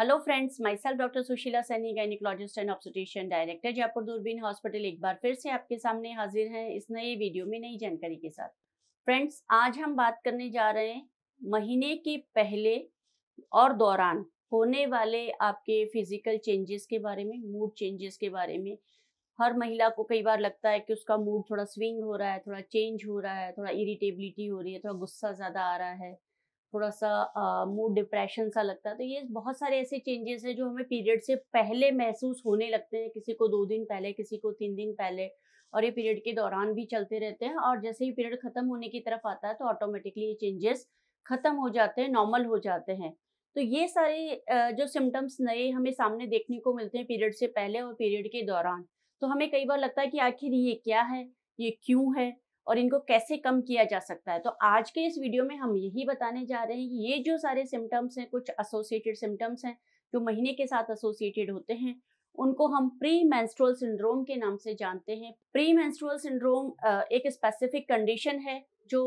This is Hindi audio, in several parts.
hello friends myself doctor Sushila Saini gynaecologist and obstetrician director Jaipur Doorbeen hospital एक बार फिर से आपके सामने हाजिर हैं इस नए वीडियो में नई जानकारी के साथ फ्रेंड्स आज हम बात करने जा रहे हैं महीने के पहले और दौरान होने वाले आपके फिजिकल चेंजेस के बारे में मूड चेंजेस के बारे में हर महिला को कई बार लगता है कि उसका मूड थोड़ा स्विंग हो रहा है थोड़ा चेंज हो रहा है थोड़ा इरिटेबिलिटी हो रही है थोड़ा गुस्सा ज़्यादा आ रहा है थोड़ा सा मूड डिप्रेशन सा लगता है तो ये बहुत सारे ऐसे चेंजेस हैं जो हमें पीरियड से पहले महसूस होने लगते हैं किसी को दो दिन पहले किसी को तीन दिन पहले और ये पीरियड के दौरान भी चलते रहते हैं और जैसे ही पीरियड ख़त्म होने की तरफ आता है तो ऑटोमेटिकली ये चेंजेस ख़त्म हो जाते हैं नॉर्मल हो जाते हैं तो ये सारे जो सिम्टम्स नए हमें सामने देखने को मिलते हैं पीरियड से पहले और पीरियड के दौरान तो हमें कई बार लगता है कि आखिर ये क्या है ये क्यों है और इनको कैसे कम किया जा सकता है तो आज के इस वीडियो में हम यही बताने जा रहे हैं ये जो सारे सिम्टम्स हैं कुछ एसोसिएटेड सिम्टम्स हैं जो महीने के साथ एसोसिएटेड होते हैं उनको हम प्री मैंस्ट्रोल सिंड्रोम के नाम से जानते हैं प्री मैंस्ट्रोल सिंड्रोम एक स्पेसिफिक कंडीशन है जो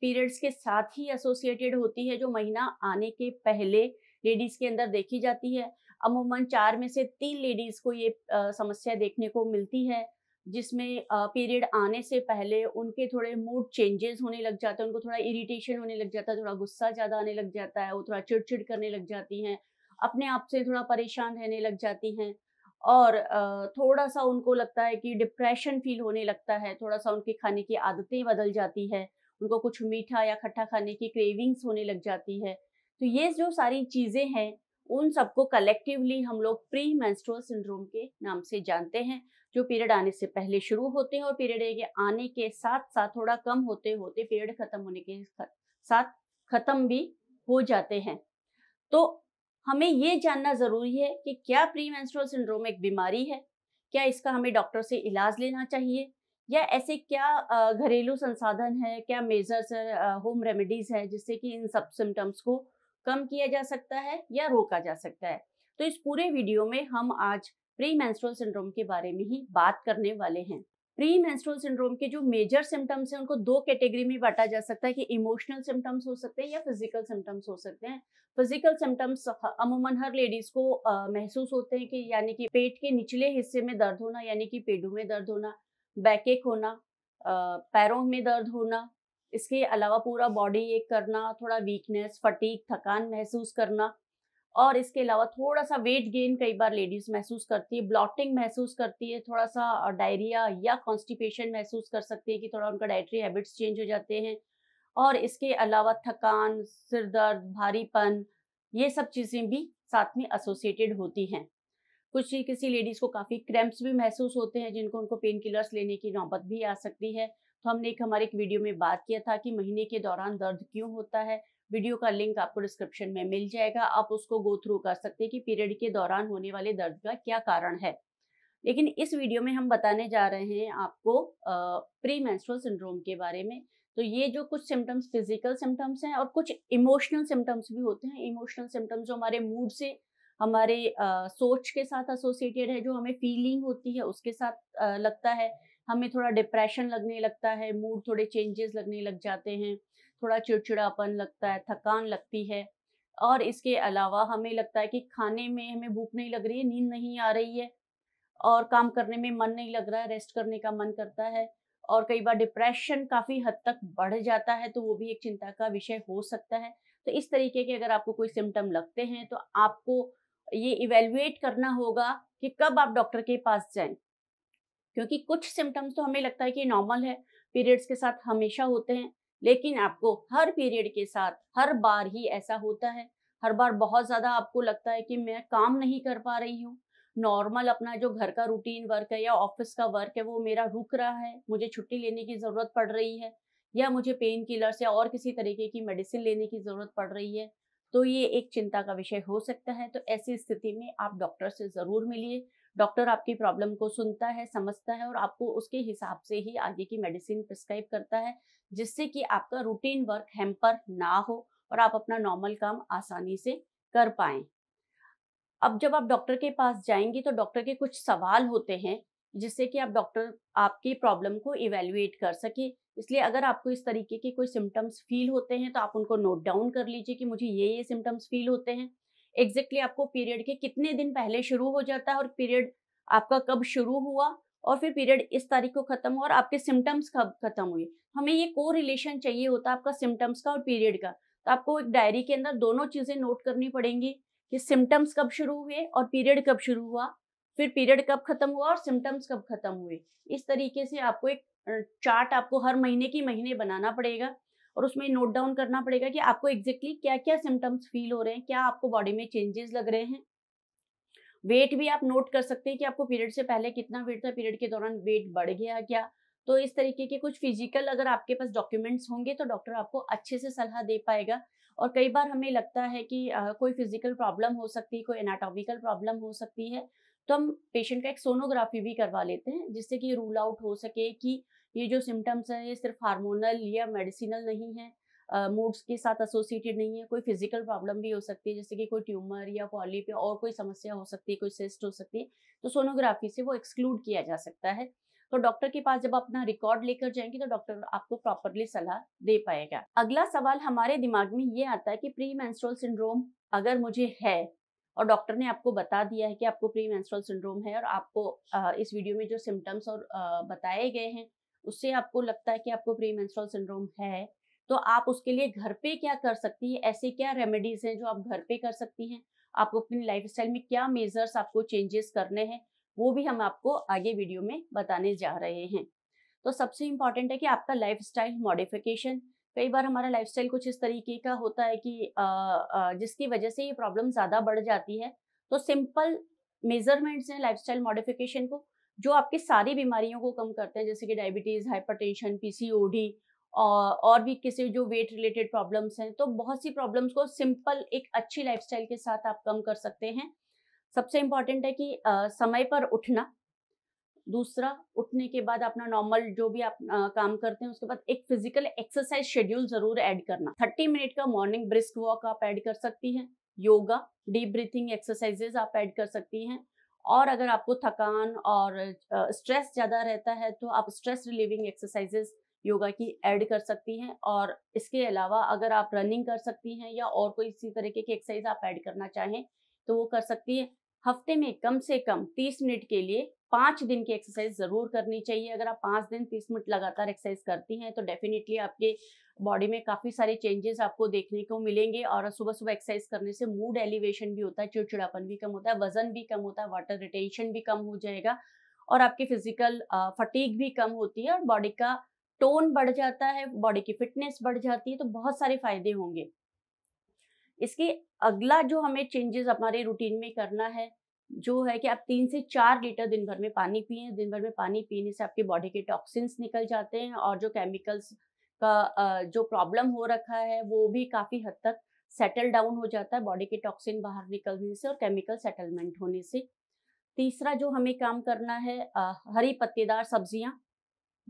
पीरियड्स के साथ ही एसोसिएटेड होती है जो महीना आने के पहले लेडीज़ के अंदर देखी जाती है अमूमन चार में से तीन लेडीज़ को ये आ, समस्या देखने को मिलती है जिसमें पीरियड आने से पहले उनके थोड़े मूड चेंजेस होने लग जाते हैं उनको थोड़ा इरिटेशन होने लग जाता है थोड़ा गुस्सा ज़्यादा आने लग जाता है वो थोड़ा चिड़चिड़ करने लग जाती हैं अपने आप से थोड़ा परेशान रहने लग जाती हैं और थोड़ा सा उनको लगता है कि डिप्रेशन फील होने लगता है थोड़ा सा उनके खाने की आदतें बदल जाती है उनको कुछ मीठा या खट्टा खाने की क्रेविंग्स होने लग जाती है तो ये जो सारी चीज़ें हैं उन सबको कलेक्टिवली हम लोग प्री मैंस्ट्रोल सिंड्रोम के नाम से जानते हैं जो पीरियड आने से पहले शुरू होते हैं और पीरियड के आने के साथ साथ थोड़ा कम होते होते पीरियड खत्म होने के साथ खत्म भी हो जाते हैं तो हमें ये जानना ज़रूरी है कि क्या प्री मैंस्ट्रोल सिंड्रोम एक बीमारी है क्या इसका हमें डॉक्टर से इलाज लेना चाहिए या ऐसे क्या घरेलू संसाधन है क्या मेजर्स होम रेमेडीज़ है जिससे कि इन सब सिम्टम्स को कम किया जा सकता है या रोका जा सकता है तो इस पूरे वीडियो में हम आज प्री मैंस्ट्रोल सिंड्रोम के बारे में ही बात करने वाले हैं प्री मैंस्ट्रोल सिंड्रोम के जो मेजर सिम्टम्स हैं उनको दो कैटेगरी में बांटा जा सकता है कि इमोशनल सिम्टम्स हो सकते हैं या फिजिकल सिम्टम्स हो सकते हैं फिजिकल सिम्टम्स अमूमन हर लेडीज को आ, महसूस होते हैं कि यानी कि पेट के निचले हिस्से में दर्द होना यानी कि पेडों में दर्द होना बैकेक होना पैरों में दर्द होना इसके अलावा पूरा बॉडी एक करना थोड़ा वीकनेस फटीक थकान महसूस करना और इसके अलावा थोड़ा सा वेट गेन कई बार लेडीज महसूस करती है ब्लॉटिंग महसूस करती है थोड़ा सा डायरिया या कॉन्स्टिपेशन महसूस कर सकती है कि थोड़ा उनका डाइटरी हैबिट्स चेंज हो जाते हैं और इसके अलावा थकान सिर दर्द भारीपन ये सब चीज़ें भी साथ में एसोसिएटेड होती हैं कुछ किसी लेडीज़ को काफ़ी क्रैम्प्स भी महसूस होते हैं जिनको उनको पेन किलर्स लेने की नौबत भी आ सकती है तो हमने एक हमारे एक वीडियो में बात किया था कि महीने के दौरान दर्द क्यों होता है वीडियो का लिंक आपको डिस्क्रिप्शन में मिल जाएगा आप उसको गो थ्रू कर सकते हैं कि पीरियड के दौरान होने वाले दर्द का क्या कारण है लेकिन इस वीडियो में हम बताने जा रहे हैं आपको प्री मैंस्ट्रल सिंड्रोम के बारे में तो ये जो कुछ सिम्टम्स फिजिकल सिम्टम्स हैं और कुछ इमोशनल सिम्टम्स भी होते हैं इमोशनल सिम्टम्स जो हमारे मूड से हमारे आ, सोच के साथ एसोसिएटेड है जो हमें फीलिंग होती है उसके साथ आ, लगता है हमें थोड़ा डिप्रेशन लगने लगता है मूड थोड़े चेंजेस लगने लग जाते हैं थोड़ा चिड़चिड़ापन लगता है थकान लगती है और इसके अलावा हमें लगता है कि खाने में हमें भूख नहीं लग रही है नींद नहीं आ रही है और काम करने में मन नहीं लग रहा है रेस्ट करने का मन करता है और कई बार डिप्रेशन काफ़ी हद तक बढ़ जाता है तो वो भी एक चिंता का विषय हो सकता है तो इस तरीके के अगर आपको कोई सिम्टम लगते हैं तो आपको ये इवेल्युएट करना होगा कि कब आप डॉक्टर के पास जाएं क्योंकि कुछ सिम्टम्स तो हमें लगता है कि नॉर्मल है पीरियड्स के साथ हमेशा होते हैं लेकिन आपको हर पीरियड के साथ हर बार ही ऐसा होता है हर बार बहुत ज़्यादा आपको लगता है कि मैं काम नहीं कर पा रही हूँ नॉर्मल अपना जो घर का रूटीन वर्क है या ऑफिस का वर्क है वो मेरा रुक रहा है मुझे छुट्टी लेने की ज़रूरत पड़ रही है या मुझे पेन किलर्स या और किसी तरीके की मेडिसिन लेने की ज़रूरत पड़ रही है तो ये एक चिंता का विषय हो सकता है तो ऐसी स्थिति में आप डॉक्टर से ज़रूर मिलिए डॉक्टर आपकी प्रॉब्लम को सुनता है समझता है और आपको उसके हिसाब से ही आगे की मेडिसिन प्रिस्क्राइब करता है जिससे कि आपका रूटीन वर्क हेम्पर ना हो और आप अपना नॉर्मल काम आसानी से कर पाए अब जब आप डॉक्टर के पास जाएंगे तो डॉक्टर के कुछ सवाल होते हैं जिससे कि आप डॉक्टर आपकी प्रॉब्लम को इवेल्युएट कर सके इसलिए अगर आपको इस तरीके के कोई सिम्टम्स फील होते हैं तो आप उनको नोट डाउन कर लीजिए कि मुझे ये ये सिम्टम्स फील होते हैं एग्जैक्टली आपको पीरियड के कितने दिन पहले शुरू हो जाता है और पीरियड आपका कब शुरू हुआ और फिर पीरियड इस तारीख को खत्म हुआ और आपके सिम्टम्स कब खत्म हुए हमें ये को रिलेशन चाहिए होता है आपका सिम्टम्स का और पीरियड का तो आपको एक डायरी के अंदर दोनों चीज़ें नोट करनी पड़ेंगी कि सिम्टम्स कब शुरू हुए और पीरियड कब शुरू हुआ फिर पीरियड कब खत्म हुआ और सिम्टम्स कब खत्म हुए इस तरीके से आपको एक चार्ट आपको हर महीने की महीने बनाना पड़ेगा और उसमें नोट डाउन करना पड़ेगा कि आपको एग्जैक्टली क्या क्या सिम्टम्स फील हो रहे हैं क्या आपको बॉडी में चेंजेस लग रहे हैं वेट भी आप नोट कर सकते हैं कि आपको पीरियड से पहले कितना वेट था पीरियड के दौरान वेट बढ़ गया क्या तो इस तरीके के कुछ फिजिकल अगर आपके पास डॉक्यूमेंट्स होंगे तो डॉक्टर आपको अच्छे से सलाह दे पाएगा और कई बार हमें लगता है कि आ, कोई फिजिकल प्रॉब्लम हो सकती है कोई एनाटॉमिकल प्रॉब्लम हो सकती है तो हम पेशेंट का एक सोनोग्राफी भी करवा लेते हैं जिससे कि रूल आउट हो सके कि ये जो सिम्टम्स हैं ये सिर्फ हार्मोनल या मेडिसिनल नहीं है मूड्स uh, के साथ एसोसिएटेड नहीं है कोई फिजिकल प्रॉब्लम भी हो सकती है जैसे कि कोई ट्यूमर या पॉलिप और कोई समस्या हो सकती है कोई सेस्ट हो सकती है तो सोनोग्राफी से वो एक्सक्लूड किया जा सकता है तो डॉक्टर के पास जब अपना रिकॉर्ड लेकर जाएंगे तो डॉक्टर आपको प्रॉपरली सलाह दे पाएगा अगला सवाल हमारे दिमाग में ये आता है कि प्री मैंस्ट्रोल सिंड्रोम अगर मुझे है और डॉक्टर ने आपको बता दिया है कि आपको प्री मैंस्ट्रोल सिंड्रोम है और आपको इस वीडियो में जो सिम्टम्स और बताए गए हैं उससे आपको लगता है कि आपको प्री मेंस्ट्रुअल सिंड्रोम है तो आप उसके लिए घर पे क्या कर सकती है ऐसे क्या रेमेडीज हैं जो आप घर पे कर सकती हैं आपको अपनी स्टाइल में क्या मेजर्स आपको चेंजेस करने हैं वो भी हम आपको आगे वीडियो में बताने जा रहे हैं तो सबसे इम्पॉर्टेंट है कि आपका स्टाइल मॉडिफिकेशन कई बार हमारा स्टाइल कुछ इस तरीके का होता है कि जिसकी वजह से ये प्रॉब्लम ज़्यादा बढ़ जाती है तो सिंपल मेजरमेंट्स हैं लाइफस्टाइल मॉडिफिकेशन को जो आपके सारी बीमारियों को कम करते हैं जैसे कि डायबिटीज़ हाइपर टेंशन पीसीओडी और भी किसी जो वेट रिलेटेड प्रॉब्लम्स हैं तो बहुत सी प्रॉब्लम्स को सिंपल एक अच्छी लाइफस्टाइल के साथ आप कम कर सकते हैं सबसे इम्पॉर्टेंट है कि आ, समय पर उठना दूसरा उठने के बाद अपना नॉर्मल जो भी आप आ, काम करते हैं उसके बाद एक फिजिकल एक्सरसाइज शेड्यूल जरूर ऐड करना थर्टी मिनट का मॉर्निंग ब्रिस्क वॉक आप ऐड कर सकती हैं योगा डीप ब्रीथिंग एक्सरसाइजेज आप ऐड कर सकती हैं और अगर आपको थकान और स्ट्रेस ज़्यादा रहता है तो आप स्ट्रेस रिलीविंग एक्सरसाइजेस योगा की ऐड कर सकती हैं और इसके अलावा अगर आप रनिंग कर सकती हैं या और कोई इसी तरीके की एक्सरसाइज आप ऐड करना चाहें तो वो कर सकती हैं हफ्ते में कम से कम तीस मिनट के लिए पाँच दिन की एक्सरसाइज ज़रूर करनी चाहिए अगर आप पाँच दिन तीस मिनट लगातार एक्सरसाइज करती हैं तो डेफिनेटली आपके बॉडी में काफ़ी सारे चेंजेस आपको देखने को मिलेंगे और सुबह सुबह एक्सरसाइज करने से मूड एलिवेशन भी होता है चिड़चिड़ापन भी कम होता है वजन भी कम होता है वाटर रिटेंशन भी कम हो जाएगा और आपकी फिजिकल फटीक भी कम होती है और बॉडी का टोन बढ़ जाता है बॉडी की फिटनेस बढ़ जाती है तो बहुत सारे फायदे होंगे इसके अगला जो हमें चेंजेस हमारे रूटीन में करना है जो है कि आप तीन से चार लीटर दिन भर में पानी पिए दिन भर में पानी पीने से आपके बॉडी के टॉक्सिन्स निकल जाते हैं और जो केमिकल्स का जो प्रॉब्लम हो रखा है वो भी काफ़ी हद तक सेटल डाउन हो जाता है बॉडी के टॉक्सिन बाहर निकलने से और केमिकल सेटलमेंट होने से तीसरा जो हमें काम करना है हरी पत्तेदार सब्जियां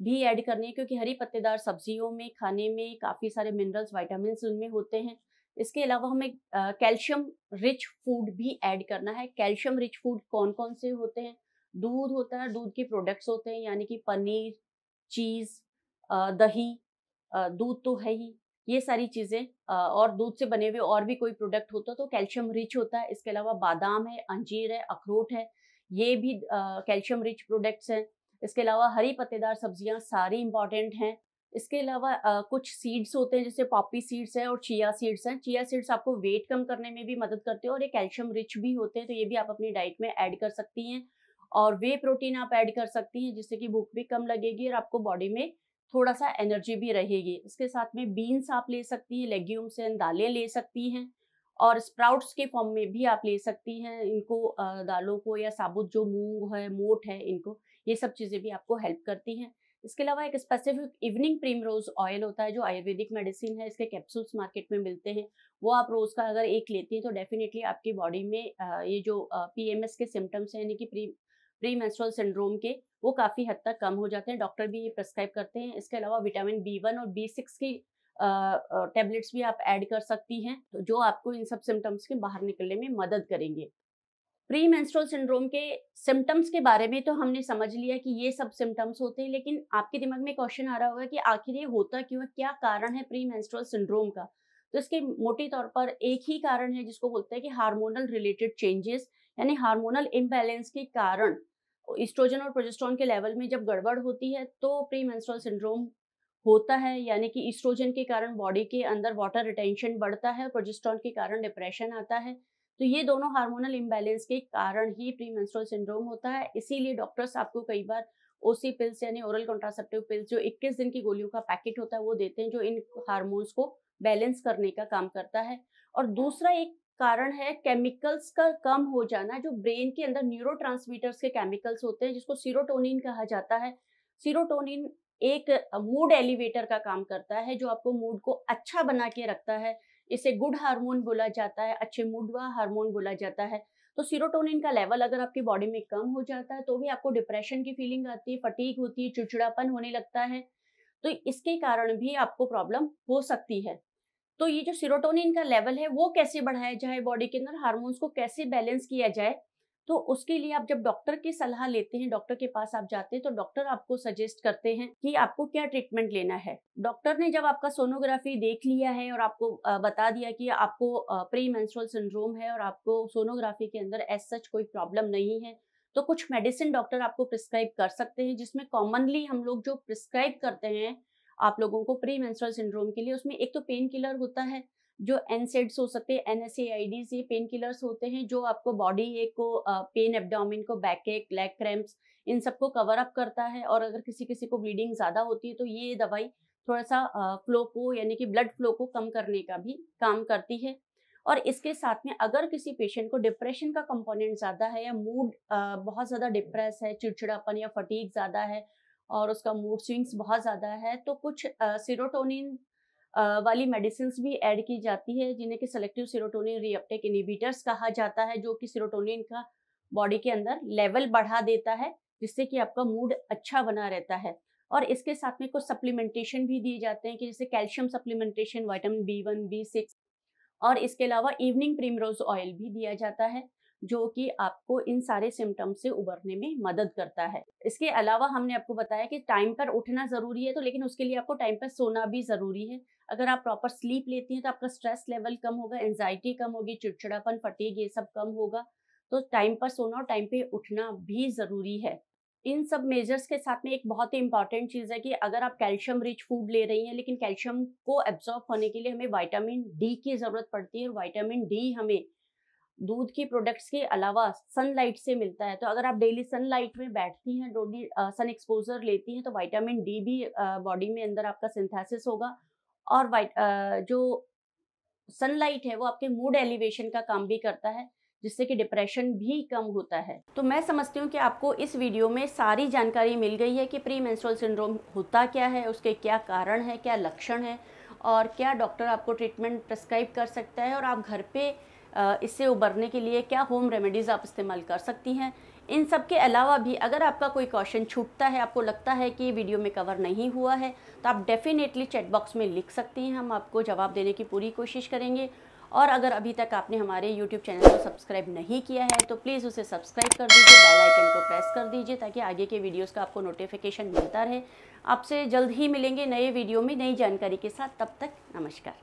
भी ऐड करनी है क्योंकि हरी पत्तेदार सब्जियों में खाने में काफ़ी सारे मिनरल्स वाइटामिन उनमें होते हैं इसके अलावा हमें कैल्शियम रिच फूड भी ऐड करना है कैल्शियम रिच फूड कौन कौन से होते हैं दूध होता है दूध के प्रोडक्ट्स होते हैं यानी कि पनीर चीज़ दही दूध तो है ही ये सारी चीज़ें और दूध से बने हुए और भी कोई प्रोडक्ट होता तो कैल्शियम रिच होता है इसके अलावा बादाम है अंजीर है अखरोट है ये भी कैल्शियम रिच प्रोडक्ट्स हैं इसके अलावा हरी पत्तेदार सब्जियां सारी इंपॉर्टेंट हैं इसके अलावा कुछ सीड्स होते हैं जैसे पॉपी सीड्स हैं और चिया सीड्स हैं चिया सीड्स आपको वेट कम करने में भी मदद करते हैं और ये कैल्शियम रिच भी होते हैं तो ये भी आप अपनी डाइट में ऐड कर सकती हैं और वे प्रोटीन आप ऐड कर सकती हैं जिससे कि भूख भी कम लगेगी और आपको बॉडी में थोड़ा सा एनर्जी भी रहेगी इसके साथ में बीन्स आप ले सकती हैं लेग्यूम्स एंड दालें ले सकती हैं और स्प्राउट्स के फॉर्म में भी आप ले सकती हैं इनको दालों को या साबुत जो मूंग है मोट है इनको ये सब चीज़ें भी आपको हेल्प करती हैं इसके अलावा एक specific evening primrose oil होता है जो आयुर्वेदिक मेडिसिन है इसके कैप्सूल्स मार्केट में मिलते हैं वो आप रोज़ का अगर एक लेती हैं तो डेफिनेटली आपकी बॉडी में ये जो पी के सिम्टम्स हैं यानी कि प्री प्री मेंस्ट्रुअल सिंड्रोम के वो काफ़ी हद तक कम हो जाते हैं डॉक्टर भी ये प्रेस्क्राइब करते हैं इसके अलावा विटामिन बी वन और बी सिक्स की टैबलेट्स भी आप ऐड कर सकती हैं तो जो आपको इन सब सिम्टम्स के बाहर निकलने में मदद करेंगे प्री मेंस्ट्रुअल सिंड्रोम के सिम्टम्स के बारे में तो हमने समझ लिया कि ये सब सिम्टम्स होते हैं लेकिन आपके दिमाग में क्वेश्चन आ रहा होगा कि आखिर ये होता क्यों है क्या कारण है प्री मेंस्ट्रुअल सिंड्रोम का तो इसके मोटे तौर पर एक ही कारण है जिसको बोलते हैं कि हार्मोनल रिलेटेड चेंजेस यानी हार्मोनल इम्बैलेंस के कारण इस्ट्रोजन और प्रोजेस्ट्रॉन के लेवल में जब गड़बड़ होती है तो प्री मेंस्ट्रुअल सिंड्रोम होता है यानी कि इस्ट्रोजन के कारण बॉडी के अंदर वाटर रिटेंशन बढ़ता है प्रोजेस्ट्रॉन के कारण डिप्रेशन आता है तो ये दोनों हार्मोनल इम्बेलेंस के कारण ही प्री मेंस्ट्रुअल सिंड्रोम होता है इसीलिए डॉक्टर्स आपको कई बार ओसी पिल्स यानी ओरल कॉन्ट्रासेप्टिव पिल्स जो 21 दिन की गोलियों का पैकेट होता है वो देते हैं जो इन हार्मोन्स को बैलेंस करने का काम करता है और दूसरा एक कारण है केमिकल्स का कम हो जाना जो ब्रेन के अंदर न्यूरो के केमिकल्स होते हैं जिसको सीरोटोनिन कहा जाता है सीरोटोनिन एक मूड एलिवेटर का काम करता है जो आपको मूड को अच्छा बना के रखता है इसे गुड हार्मोन बोला जाता है अच्छे मूड व हार्मोन बोला जाता है तो सीरोटोनिन का लेवल अगर आपकी बॉडी में कम हो जाता है तो भी आपको डिप्रेशन की फीलिंग आती है फटीक होती है चिड़चिड़ापन होने लगता है तो इसके कारण भी आपको प्रॉब्लम हो सकती है तो ये जो सीरोटोनिन का लेवल है वो कैसे बढ़ाया जाए बॉडी के अंदर हार्मोन्स को कैसे बैलेंस किया जाए तो उसके लिए आप जब डॉक्टर की सलाह लेते हैं डॉक्टर के पास आप जाते हैं तो डॉक्टर आपको सजेस्ट करते हैं कि आपको क्या ट्रीटमेंट लेना है डॉक्टर ने जब आपका सोनोग्राफी देख लिया है और आपको बता दिया कि आपको प्री मेंस्ट्रुअल सिंड्रोम है और आपको सोनोग्राफी के अंदर एज सच कोई प्रॉब्लम नहीं है तो कुछ मेडिसिन डॉक्टर आपको प्रिस्क्राइब कर सकते हैं जिसमें कॉमनली हम लोग जो प्रिस्क्राइब करते हैं आप लोगों को प्री मेंस्ट्रुअल सिंड्रोम के लिए उसमें एक तो पेन किलर होता है जो एनसेड्स हो सकते हैं एन एस ये पेन किलर्स होते हैं जो आपको बॉडी एक को पेन एबडामिन को बैक एक लेग क्रैम्प्स इन सबको कवर अप करता है और अगर किसी किसी को ब्लीडिंग ज़्यादा होती है तो ये दवाई थोड़ा सा फ्लो को यानी कि ब्लड फ्लो को कम करने का भी काम करती है और इसके साथ में अगर किसी पेशेंट को डिप्रेशन का कंपोनेंट ज़्यादा है या मूड बहुत ज़्यादा डिप्रेस है चिड़चिड़ापन या फटीक ज़्यादा है और उसका मूड स्विंग्स बहुत ज़्यादा है तो कुछ सीरोटोनिन वाली मेडिसिन भी ऐड की जाती है जिन्हें कि सेलेक्टिव सीरोटोनिन रीअपटेक इनिबिटर्स कहा जाता है जो कि सीरोटोनिन का बॉडी के अंदर लेवल बढ़ा देता है जिससे कि आपका मूड अच्छा बना रहता है और इसके साथ में कुछ सप्लीमेंटेशन भी दिए जाते हैं कि जैसे calcium supplementation vitamin B one B six और इसके अलावा इवनिंग प्रीमरोज ऑयल भी दिया जाता है जो कि आपको इन सारे सिम्टम्स से उबरने में मदद करता है इसके अलावा हमने आपको बताया कि टाइम पर उठना ज़रूरी है तो लेकिन उसके लिए आपको टाइम पर सोना भी ज़रूरी है अगर आप प्रॉपर स्लीप लेती हैं तो आपका स्ट्रेस लेवल कम होगा एनजाइटी कम होगी चिड़चिड़ापन फटीक ये सब कम होगा तो टाइम पर सोना और टाइम पर उठना भी ज़रूरी है इन सब मेजर्स के साथ में एक बहुत ही इंपॉर्टेंट चीज़ है कि अगर आप कैल्शियम रिच फूड ले रही हैं लेकिन कैल्शियम को एब्जॉर्ब होने के लिए हमें वाइटामिन डी की ज़रूरत पड़ती है और वाइटामिन डी हमें दूध की प्रोडक्ट्स के अलावा सनलाइट से मिलता है तो अगर आप डेली सनलाइट में बैठती हैं डेली सन एक्सपोजर लेती हैं तो वाइटामिन डी भी बॉडी में अंदर आपका सिंथेसिस होगा और वाइट जो सनलाइट है वो आपके मूड एलिवेशन का काम भी करता है जिससे कि डिप्रेशन भी कम होता है तो मैं समझती हूँ कि आपको इस वीडियो में सारी जानकारी मिल गई है कि प्री मेंस्ट्रुअल सिंड्रोम होता क्या है उसके क्या कारण है क्या लक्षण है और क्या डॉक्टर आपको ट्रीटमेंट प्रिस्क्राइब कर सकता है और आप घर पे इससे उबरने के लिए क्या होम रेमेडीज़ आप इस्तेमाल कर सकती हैं इन सब के अलावा भी अगर आपका कोई क्वेश्चन छूटता है आपको लगता है कि वीडियो में कवर नहीं हुआ है तो आप डेफ़िनेटली चैट बॉक्स में लिख सकती हैं हम आपको जवाब देने की पूरी कोशिश करेंगे और अगर अभी तक आपने हमारे YouTube चैनल को सब्सक्राइब नहीं किया है तो प्लीज़ उसे सब्सक्राइब कर दीजिए बेल आइकन को प्रेस कर दीजिए ताकि आगे के वीडियोस का आपको नोटिफिकेशन मिलता रहे आपसे जल्द ही मिलेंगे नए वीडियो में नई जानकारी के साथ तब तक नमस्कार